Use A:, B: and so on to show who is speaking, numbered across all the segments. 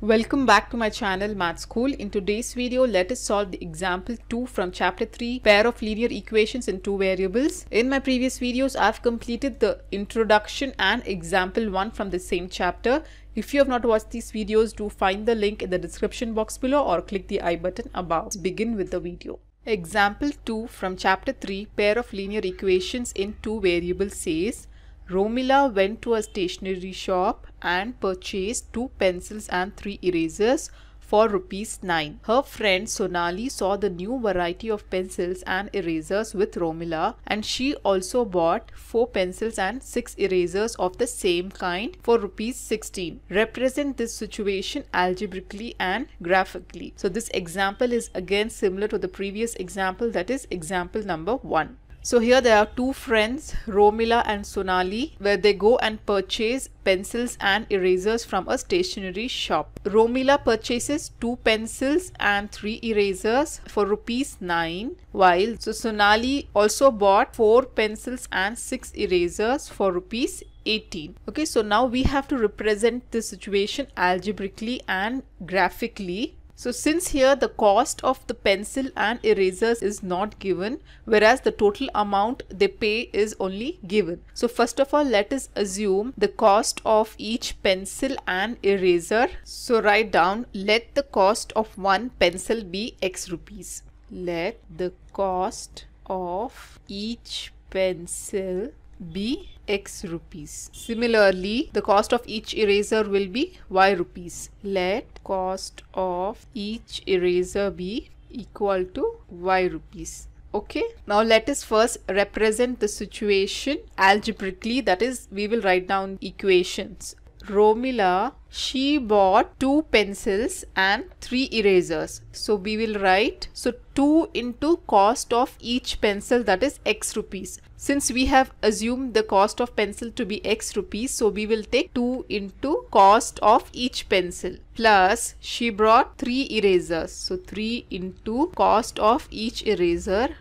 A: Welcome back to my channel Math School. In today's video, let us solve the example 2 from chapter 3, pair of linear equations in two variables. In my previous videos, I've completed the introduction and example 1 from the same chapter. If you have not watched these videos, do find the link in the description box below or click the I button above. Let's begin with the video. Example 2 from chapter 3 pair of linear equations in two variables says Romila went to a stationery shop and purchased two pencils and three erasers for rupees 9. Her friend Sonali saw the new variety of pencils and erasers with Romila and she also bought 4 pencils and 6 erasers of the same kind for rupees 16. Represent this situation algebraically and graphically. So this example is again similar to the previous example that is example number 1. So here there are two friends, Romila and Sonali, where they go and purchase pencils and erasers from a stationery shop. Romila purchases two pencils and three erasers for rupees 9, while so Sonali also bought four pencils and six erasers for rupees 18 okay so now we have to represent this situation algebraically and graphically so since here the cost of the pencil and erasers is not given whereas the total amount they pay is only given. So first of all let us assume the cost of each pencil and eraser. So write down let the cost of one pencil be x rupees. Let the cost of each pencil B x rupees. Similarly, the cost of each eraser will be y rupees. Let cost of each eraser be equal to y rupees okay now let us first represent the situation algebraically that is we will write down equations Romila, she bought two pencils and three erasers. So we will write, so 2 into cost of each pencil that is x rupees. Since we have assumed the cost of pencil to be x rupees, so we will take 2 into cost of each pencil. Plus, she brought 3 erasers. So 3 into cost of each eraser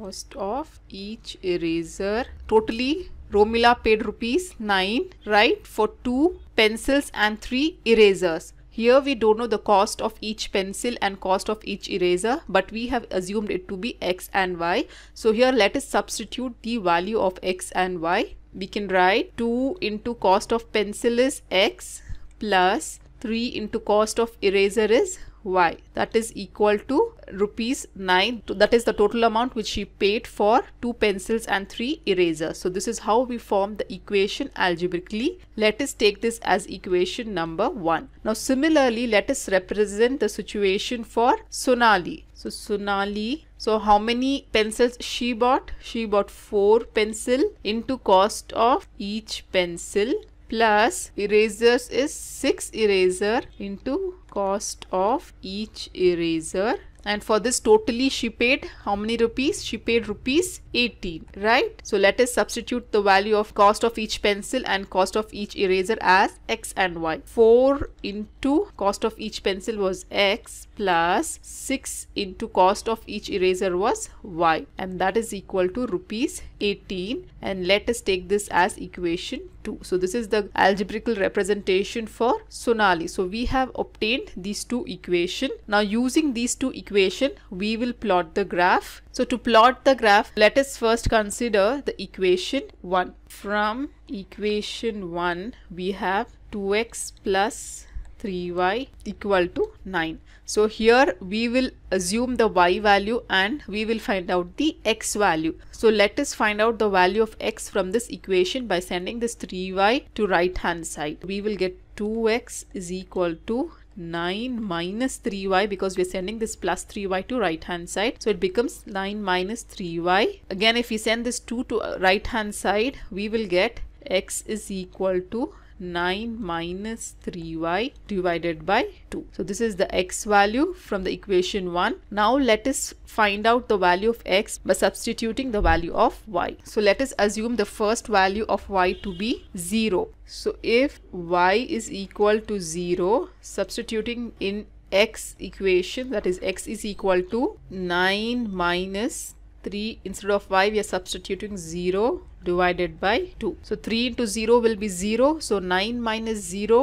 A: cost of each eraser totally Romila paid rupees 9, right, for 2 pencils and 3 erasers. Here we don't know the cost of each pencil and cost of each eraser but we have assumed it to be x and y. So here let us substitute the value of x and y. We can write 2 into cost of pencil is x plus 3 into cost of eraser is y that is equal to rupees 9 that is the total amount which she paid for two pencils and three erasers so this is how we form the equation algebraically let us take this as equation number one now similarly let us represent the situation for sonali so sonali so how many pencils she bought she bought four pencil into cost of each pencil plus erasers is six eraser into cost of each eraser and for this totally she paid how many rupees she paid rupees 18 right so let us substitute the value of cost of each pencil and cost of each eraser as x and y 4 into cost of each pencil was x plus 6 into cost of each eraser was y and that is equal to rupees 18 and let us take this as equation 2. So this is the algebraical representation for Sonali. So we have obtained these two equations. Now using these two equation we will plot the graph. So to plot the graph let us first consider the equation 1. From equation 1 we have 2x plus 3y equal to 9. So here we will assume the y value and we will find out the x value. So let us find out the value of x from this equation by sending this 3y to right hand side. We will get 2x is equal to 9 minus 3y because we're sending this plus 3y to right hand side so it becomes 9 minus 3y again if we send this 2 to right hand side we will get x is equal to 9 minus 3y divided by 2. So this is the x value from the equation 1. Now let us find out the value of x by substituting the value of y. So let us assume the first value of y to be 0. So if y is equal to 0, substituting in x equation that is x is equal to 9 minus 3 instead of y we are substituting 0 divided by 2 so 3 into 0 will be 0 so 9 minus 0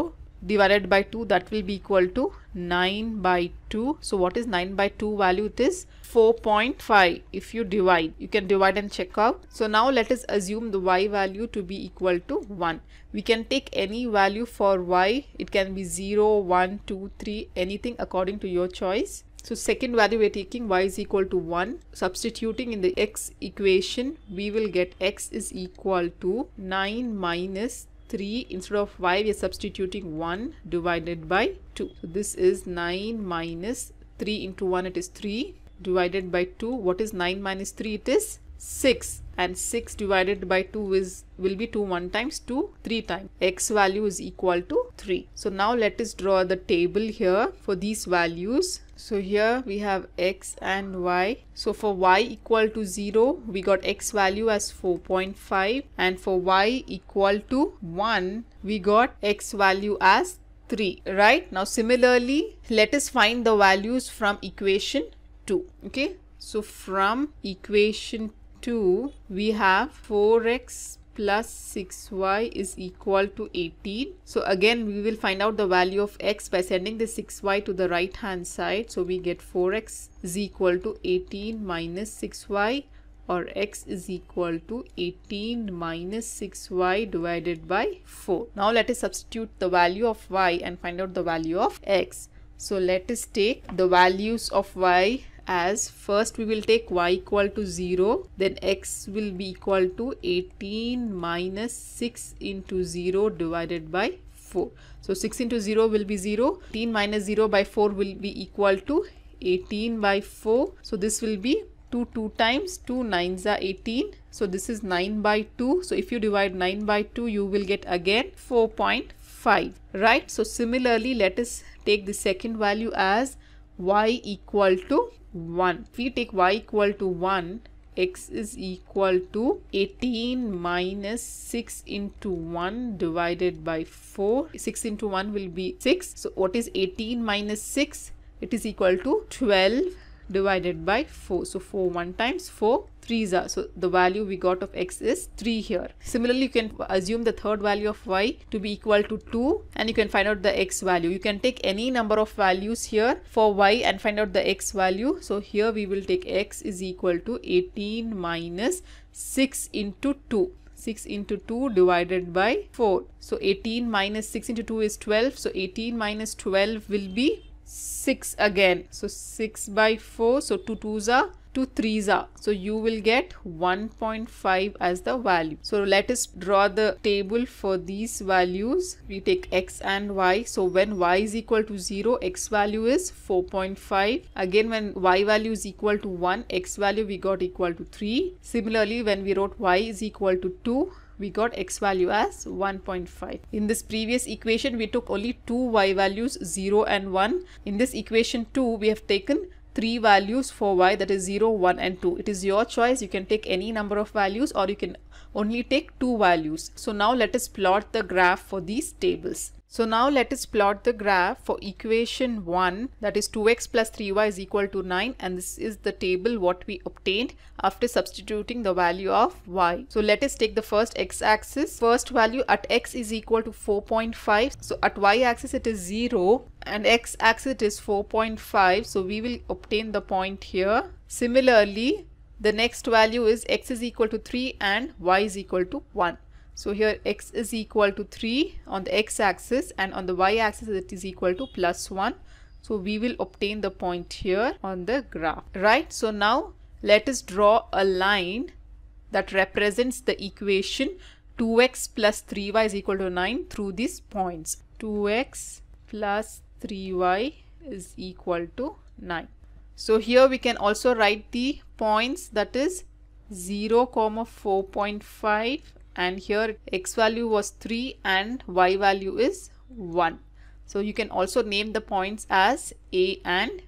A: divided by 2 that will be equal to 9 by 2 so what is 9 by 2 value it is 4.5 if you divide you can divide and check out so now let us assume the y value to be equal to 1 we can take any value for y it can be 0 1 2 3 anything according to your choice so second value we're taking y is equal to 1. Substituting in the x equation, we will get x is equal to 9 minus 3 instead of y we are substituting 1 divided by 2 so this is 9 minus 3 into 1 it is 3 divided by 2 what is 9 minus 3 it is 6 and 6 divided by 2 is will be 2 1 times 2 3 times x value is equal to 3 so now let us draw the table here for these values so here we have x and y. So for y equal to 0, we got x value as 4.5 and for y equal to 1, we got x value as 3, right? Now similarly, let us find the values from equation 2, okay? So from equation 2, we have 4x plus 6y is equal to 18. So again, we will find out the value of x by sending the 6y to the right hand side. So we get 4x is equal to 18 minus 6y or x is equal to 18 minus 6y divided by 4. Now let us substitute the value of y and find out the value of x. So let us take the values of y as first we will take y equal to 0 then x will be equal to 18 minus 6 into 0 divided by 4 so 6 into 0 will be 0 18 minus 0 by 4 will be equal to 18 by 4 so this will be 2 2 times 2 nines are 18 so this is 9 by 2 so if you divide 9 by 2 you will get again 4.5 right so similarly let us take the second value as y equal to 1. If we take y equal to 1, x is equal to 18 minus 6 into 1 divided by 4. 6 into 1 will be 6. So what is 18 minus 6? It is equal to 12 divided by 4. So 4 1 times 4 so the value we got of x is 3 here. Similarly, you can assume the third value of y to be equal to 2 and you can find out the x value. You can take any number of values here for y and find out the x value. So here we will take x is equal to 18 minus 6 into 2. 6 into 2 divided by 4. So 18 minus 6 into 2 is 12. So 18 minus 12 will be 6 again. So 6 by 4. So 2 2s are to 3s So you will get 1.5 as the value. So let us draw the table for these values. We take x and y. So when y is equal to 0, x value is 4.5. Again, when y value is equal to 1, x value we got equal to 3. Similarly, when we wrote y is equal to 2, we got x value as 1.5. In this previous equation, we took only two y values 0 and 1. In this equation 2, we have taken three values for y that is 0 1 and 2 it is your choice you can take any number of values or you can only take two values so now let us plot the graph for these tables so now let us plot the graph for equation 1 that is 2x plus 3y is equal to 9 and this is the table what we obtained after substituting the value of y. So let us take the first x axis. First value at x is equal to 4.5. So at y axis it is 0 and x axis it is 4.5. So we will obtain the point here. Similarly the next value is x is equal to 3 and y is equal to 1. So here x is equal to 3 on the x-axis and on the y-axis it is equal to plus 1. So we will obtain the point here on the graph, right? So now let us draw a line that represents the equation 2x plus 3y is equal to 9 through these points. 2x plus 3y is equal to 9. So here we can also write the points that is 0, comma 4.5 and here x value was 3 and y value is 1. So you can also name the points as A and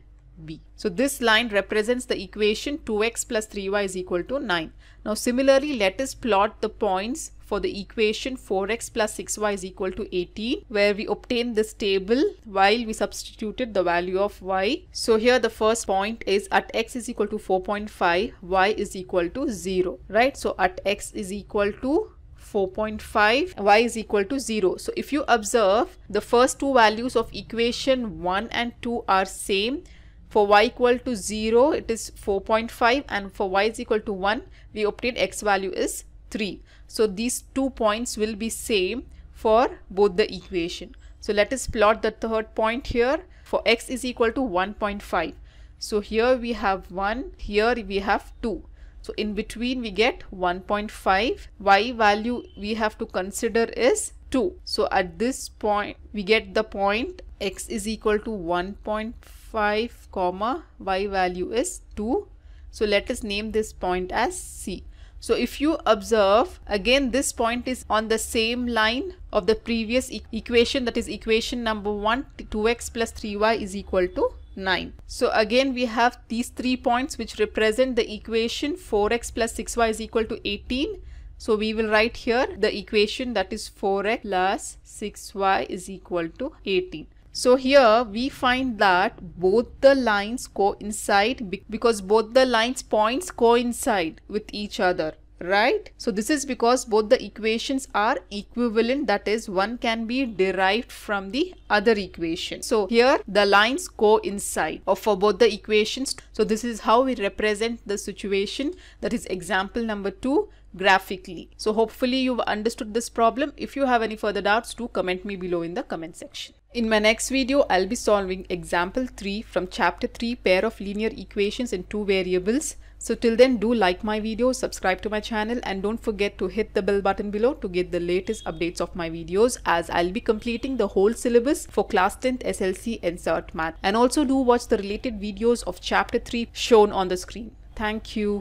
A: B. So this line represents the equation 2x plus 3y is equal to 9. Now similarly, let us plot the points for the equation 4x plus 6y is equal to 18 where we obtain this table while we substituted the value of y. So here the first point is at x is equal to 4.5, y is equal to 0, right? So at x is equal to 4.5 y is equal to 0. So if you observe the first two values of equation 1 and 2 are same. For y equal to 0 it is 4.5 and for y is equal to 1 we obtain x value is 3. So these two points will be same for both the equation. So let us plot the third point here for x is equal to 1.5. So here we have 1, here we have 2. So in between we get 1.5. Y value we have to consider is 2. So at this point we get the point x is equal to 1.5 comma y value is 2. So let us name this point as C. So if you observe again this point is on the same line of the previous e equation that is equation number 1 2x plus 3y is equal to 9. So again we have these three points which represent the equation 4x plus 6y is equal to 18. So we will write here the equation that is 4x plus 6y is equal to 18. So here we find that both the lines coincide because both the lines points coincide with each other right? So this is because both the equations are equivalent that is one can be derived from the other equation. So here the lines coincide for both the equations. So this is how we represent the situation that is example number 2 graphically. So hopefully you've understood this problem. If you have any further doubts, do comment me below in the comment section. In my next video, I'll be solving example 3 from chapter 3 pair of linear equations in two variables. So till then do like my video, subscribe to my channel and don't forget to hit the bell button below to get the latest updates of my videos as I'll be completing the whole syllabus for class 10th SLC and CERT math and also do watch the related videos of chapter 3 shown on the screen. Thank you.